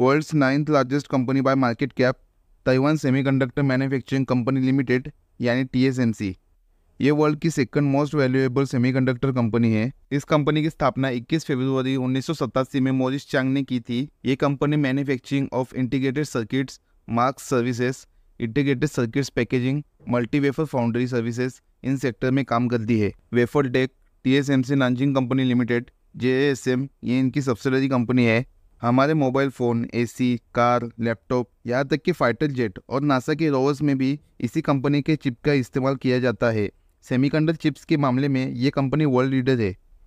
world's ninth largest company by market cap Taiwan semiconductor manufacturing company limited यानी T ये world की second most valuable semiconductor company है इस company की स्थापना 21 फरवरी उन्नीस में मोरिस चांग ने की थी ये company manufacturing of integrated circuits masks services integrated circuits packaging multi wafer foundry services इन सेक्टर में काम करती है wafer tech T S M C company limited जे ये इनकी सब्सिडरी कंपनी है हमारे mobile phone AC, car laptop यहाँ तक कि फाइटर जेट और नासा के रोवर्स में भी इसी कंपनी के चिप का इस्तेमाल किया जाता है सेमीकंडक्टर चिप्स के मामले में ये कंपनी वर्ल्ड लीडर है